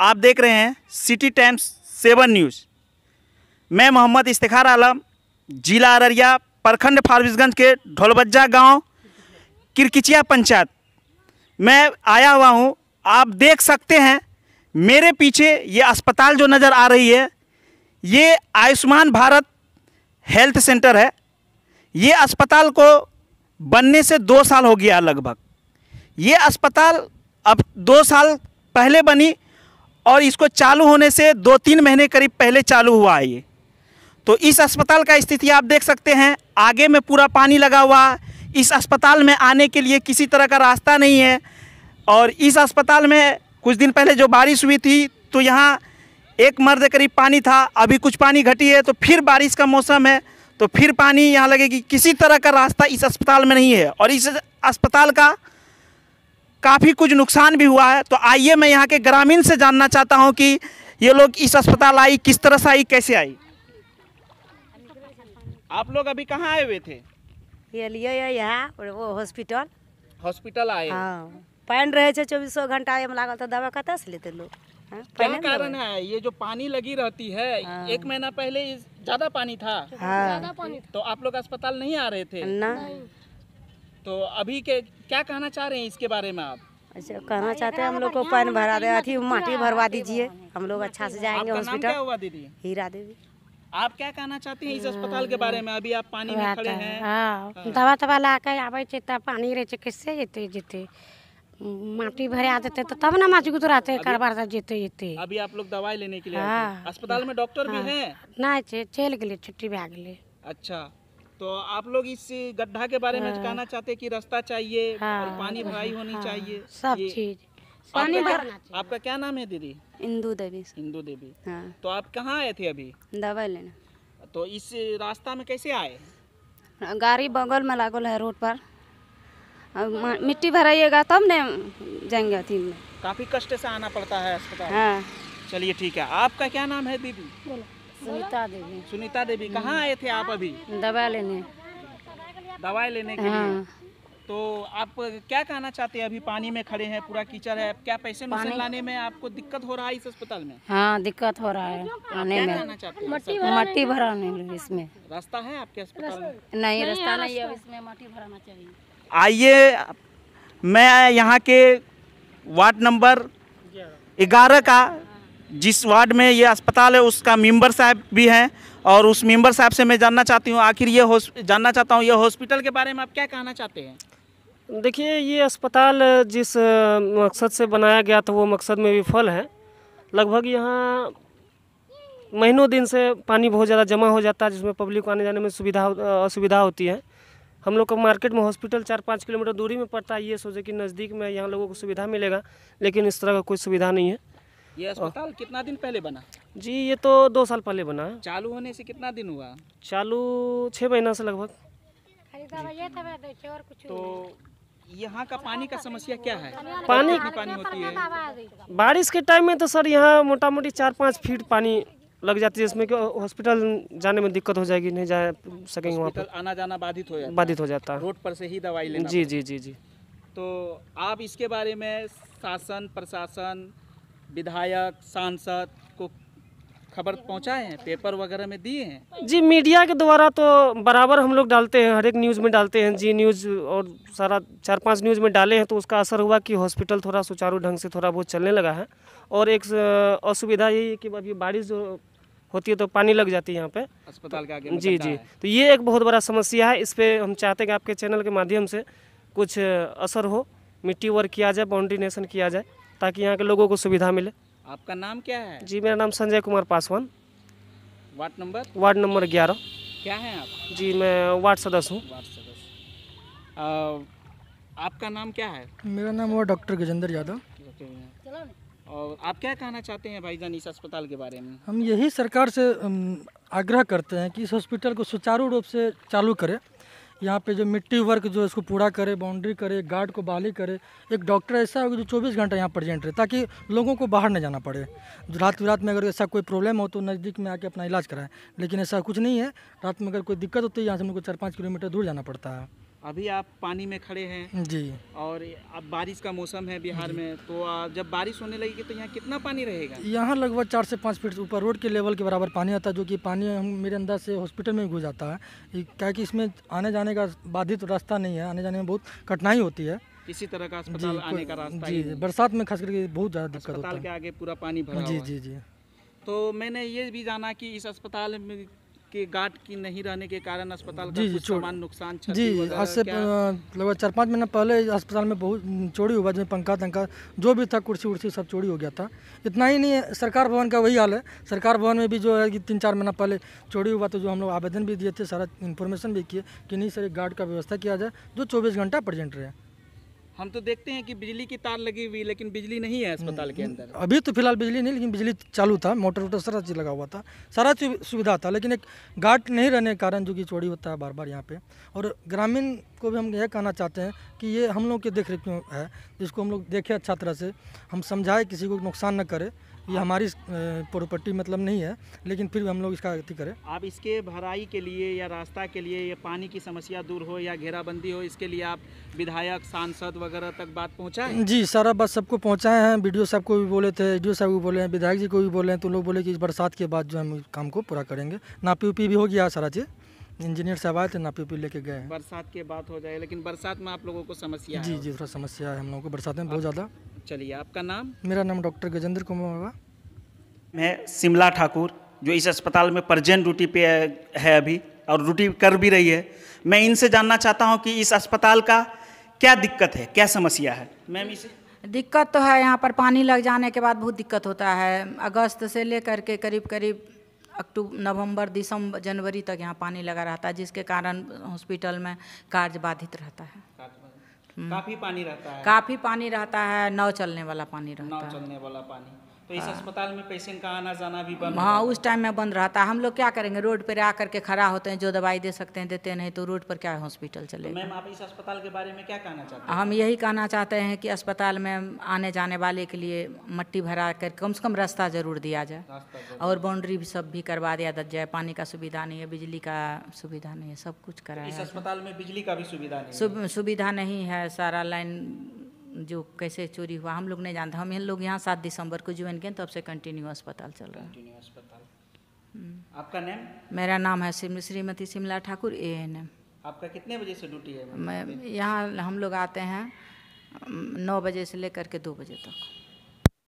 आप देख रहे हैं सिटी टाइम्स सेवन न्यूज़ मैं मोहम्मद इफ्तार आलम जिला अररिया प्रखंड फारबिसगंज के ढोलबज्जा गांव किरकिचिया पंचायत मैं आया हुआ हूं आप देख सकते हैं मेरे पीछे ये अस्पताल जो नज़र आ रही है ये आयुष्मान भारत हेल्थ सेंटर है ये अस्पताल को बनने से दो साल हो गया लगभग ये अस्पताल अब दो साल पहले बनी और इसको चालू होने से दो तीन महीने करीब पहले चालू हुआ है ये तो इस अस्पताल का स्थिति आप देख सकते हैं आगे में पूरा पानी लगा हुआ इस अस्पताल में आने के लिए किसी तरह का रास्ता नहीं है और इस अस्पताल में कुछ दिन पहले जो बारिश हुई थी तो यहाँ एक मर्द करीब पानी था अभी कुछ पानी घटी है तो फिर बारिश का मौसम है तो फिर पानी यहाँ लगेगी किसी तरह का रास्ता इस अस्पताल में नहीं है और इस अस्पताल का काफ़ी कुछ नुकसान भी हुआ है तो आइए मैं यहाँ के ग्रामीण से जानना चाहता हूँ कि ये लोग इस अस्पताल आई किस तरह से आई कैसे आई आप लोग अभी कहाँ आए हुए थे ये लिए यहाँ वो हॉस्पिटल हॉस्पिटल आए हाँ, पानी रहे चौबीसों घंटा एम लागल तो दवा कत से लेते लोग हाँ, क्या कारण है ये जो पानी लगी रहती है हाँ। एक महीना पहले ज्यादा पानी था हाँ। तो आप लोग अस्पताल नहीं आ रहे थे ना तो अभी के क्या कहना चाह रहे हैं इसके बारे में आप अच्छा कहना चाहते हैं हम लोग को पैन भरा दे अथी माटी भरवा दीजिए हम लोग अच्छा से जाएंगे हॉस्पिटल दीदी हीरा देवी आप क्या कहना चाहती हैं इस अस्पताल के बारे में अभी आप पानी में खड़े हैं हाँ, हाँ दवा तवा ला के आवे छै तब पानी रह छै कैसे जीते जेते माटी भरा देते तो तब ना मजबूत रहते कारोबार सब जीते जेते अभी आप लोग दवाई लेने के लिए हाँ। अस्पताल में डॉक्टर भी है ना चल गए छुट्टी भाग गए अच्छा तो आप लोग इस गड्ढा के बारे में हाँ। कहना चाहते कि रास्ता चाहिए हाँ। और पानी भराई होनी हाँ। चाहिए सब चीज पानी भरना चाहिए आपका क्या नाम है दीदी इंदू देवी इंदू देवी हाँ। तो आप कहाँ आए थे अभी दवा लेना तो इस रास्ता में कैसे आए गाड़ी बगल में लागल है रोड पर मिट्टी भराइएगा तब न जाएंगे अथी में काफ़ी कष्ट से आना पड़ता है अस्पताल हाँ। चलिए ठीक है आपका क्या नाम है दीदी बोलो सुनीता देवी सुनीता देवी कहाँ आए थे आप अभी दवा लेने दवाई लेने के हाँ। लिए तो आप क्या कहना चाहते हैं अभी पानी में खड़े हैं पूरा कीचड़ है क्या पैसे लाने में आपको दिक्कत हो रहा है इस अस्पताल में हाँ दिक्कत हो रहा है आने में मट्टी भराने में इसमें रास्ता है आपके अस्पताल में नहीं रास्ता नहीं है इसमें मट्टी भराना चाहिए आइए मैं यहाँ के वार्ड नंबर ग्यारह का जिस वार्ड में ये अस्पताल है उसका मेम्बर साहब भी हैं और उस मेंबर साहब से मैं जानना चाहती हूँ आखिर ये जानना चाहता हूँ ये हॉस्पिटल के बारे में आप क्या कहना चाहते हैं देखिए ये अस्पताल जिस मकसद से बनाया गया था वो मकसद में विफल है लगभग यहाँ महीनों दिन से पानी बहुत ज़्यादा जमा हो जाता है जिसमें पब्लिक को आने जाने में सुविधा असुविधा होती है हम लोग का मार्केट में हॉस्पिटल चार पाँच किलोमीटर दूरी में पड़ता है ये सोचे कि नज़दीक में यहाँ लोगों को सुविधा मिलेगा लेकिन इस तरह का कोई सुविधा नहीं है ये अस्पताल कितना दिन पहले बना जी ये तो दो साल पहले बना चालू होने से कितना दिन हुआ चालू छः महीना से लगभग तो यहाँ का पानी का समस्या क्या है पानी पानी होती है बारिश के टाइम में तो सर यहाँ मोटा मोटी चार पाँच फीट पानी लग जाती है जिसमें कि हॉस्पिटल जाने में दिक्कत हो जाएगी नहीं जा सकेंगे वहाँ पर आना जाना बाधित हो जाता बाधित हो जाता है रोड पर से ही दवाई लेना जी जी जी जी तो आप इसके बारे में शासन प्रशासन विधायक सांसद को खबर पहुंचाए हैं पेपर वगैरह में दिए हैं जी मीडिया के द्वारा तो बराबर हम लोग डालते हैं हर एक न्यूज़ में डालते हैं जी न्यूज़ और सारा चार पांच न्यूज़ में डाले हैं तो उसका असर हुआ कि हॉस्पिटल थोड़ा सुचारू ढंग से थोड़ा बहुत चलने लगा है और एक असुविधा यही है कि अभी बारिश जो होती है तो पानी लग जाती है यहाँ पे अस्पताल का आगे जी जी तो ये एक बहुत बड़ा समस्या है इस पर हम चाहते हैं कि आपके चैनल के माध्यम से कुछ असर हो मिट्टी वर्क किया जाए बाउंड्रीनेशन किया जाए ताकि यहाँ के लोगों को सुविधा मिले आपका नाम क्या है जी मेरा नाम Sanjay Kumar Paswan ward number ward number ग्यारह क्या है आप जी मैं वार्ड सदस्य हूँ वार्ड सदस्य आपका नाम क्या है मेरा नाम हुआ डॉक्टर गजेंद्र यादव और आप क्या कहना चाहते हैं भाईजान इस अस्पताल के बारे में हम यही सरकार से आग्रह करते हैं कि इस हॉस्पिटल को सुचारू रूप से चालू करें यहाँ पे जो मिट्टी वर्क जो इसको पूरा करे बाउंड्री करे गार्ड को बाली करे एक डॉक्टर ऐसा होगा जो 24 घंटा यहाँ प्रजेंट रहे ताकि लोगों को बाहर न जाना पड़े रात रात में अगर ऐसा कोई प्रॉब्लम हो तो नज़दीक में आके अपना इलाज कराएं लेकिन ऐसा कुछ नहीं है रात में अगर कोई दिक्कत होती है यहाँ से हम लोग को चार पाँच किलोमीटर दूर जाना पड़ता है अभी आप पानी में खड़े हैं जी और अब बारिश का मौसम है बिहार में तो जब बारिश होने लगेगी तो यहाँ कितना पानी रहेगा यहाँ लगभग चार से पाँच फीट ऊपर रोड के लेवल के बराबर पानी आता है जो कि पानी मेरे अंदर से हॉस्पिटल में घुस जाता है क्या कि इसमें आने जाने का बाधित तो रास्ता नहीं है आने जाने में बहुत कठिनाई होती है किसी तरह का अस्पताल आने का रास्ता जी बरसात में खास करके बहुत ज़्यादा दिक्कत होता है के आगे पूरा पानी भरा जी जी जी तो मैंने ये भी जाना कि इस अस्पताल में के गार्ड की नहीं रहने के कारण अस्पताल का जी, जी, सामान नुकसान जी आज से लगभग चार पाँच महीना पहले अस्पताल में बहुत चोरी हुआ जिसमें पंखा तंखा जो भी था कुर्सी उर्सी सब चोरी हो गया था इतना ही नहीं सरकार भवन का वही हाल है सरकार भवन में भी जो है कि तीन चार महीना पहले चोरी हुआ तो जो हम लोग आवेदन भी दिए थे सारा इन्फॉर्मेशन भी किए कि नहीं सर गार्ड का व्यवस्था किया जाए जो चौबीस घंटा प्रेजेंट रहे हम तो देखते हैं कि बिजली की तार लगी हुई लेकिन बिजली नहीं है अस्पताल के अंदर हम्म, अभी तो फिलहाल बिजली नहीं लेकिन बिजली चालू था मोटर वोटर सारा चीज़ लगा हुआ था सारा चीज़ सुविधा था लेकिन एक गार्ड नहीं रहने के कारण जो कि चोरी होता है बार बार यहाँ पे और ग्रामीण को भी हम यह कहना चाहते हैं कि ये हम लोग की देख रेख है जिसको हम लोग देखें अच्छा तरह से हम समझाएं किसी को नुकसान न करें ये हमारी प्रॉपर्टी मतलब नहीं है लेकिन फिर भी हम लोग इसका अति करें आप इसके भराई के लिए या रास्ता के लिए या पानी की समस्या दूर हो या घेराबंदी हो इसके लिए आप विधायक सांसद वगैरह तक बात पहुँचाए जी सारा बात सबको पहुँचाए हैं बी साहब को भी बोले थे ई साहब को बोले हैं विधायक जी को भी बोले हैं तो लोग बोले कि इस बरसात के बाद जो हम काम को पूरा करेंगे नापी उपी भी हो गया सारा चीज़ इंजीनियर साहब आए थे नापी पी लेके गए बरसात के बात हो जाए लेकिन बरसात में आप लोगों को समस्या जी जी थोड़ा समस्या है हम लोगों को बरसात में बहुत ज़्यादा चलिए आपका नाम मेरा नाम डॉक्टर गजेंद्र कुमार मैं शिमला ठाकुर जो इस अस्पताल में परजेंट ड्यूटी पे है अभी और ड्यूटी कर भी रही है मैं इनसे जानना चाहता हूँ कि इस अस्पताल का क्या दिक्कत है क्या समस्या है मैम इसे दिक्कत तो है यहाँ पर पानी लग जाने के बाद बहुत दिक्कत होता है अगस्त से लेकर के करीब करीब अक्टूबर नवंबर दिसंबर जनवरी तक यहाँ पानी लगा रहता है जिसके कारण हॉस्पिटल में कार्य बाधित रहता है काफ़ी पानी रहता है काफ़ी पानी रहता है नाव चलने वाला पानी रहता है नाव चलने वाला पानी तो इस हाँ। अस्पताल में पेशेंट का आना जाना भी बंद हाँ उस टाइम में बंद रहता है हम लोग क्या करेंगे रोड पर आकर के खड़ा होते हैं जो दवाई दे सकते हैं देते नहीं तो रोड पर क्या हॉस्पिटल चले तो मैम आप इस अस्पताल के बारे में क्या कहना चाहते हैं हम यही कहना चाहते हैं कि अस्पताल में आने जाने वाले के लिए मट्टी भरा कर कम से कम रास्ता जरूर दिया जाए और बाउंड्री भी सब भी करवा दिया जाए पानी का सुविधा नहीं है बिजली का सुविधा नहीं है सब कुछ तो कराया इस अस्पताल में बिजली का भी सुविधा नहीं सुविधा नहीं है सारा लाइन जो कैसे चोरी हुआ हम लोग नहीं जानते हम इन लोग यहाँ सात दिसंबर को ज्वाइन किए तब से कंटिन्यू अस्पताल चल रहा है हम्म। आपका नेम मेरा नाम है Shrimati Shimla Thakur A N M आपका कितने बजे से ड्यूटी है मैं यहाँ हम लोग आते हैं नौ बजे से लेकर के दो बजे तक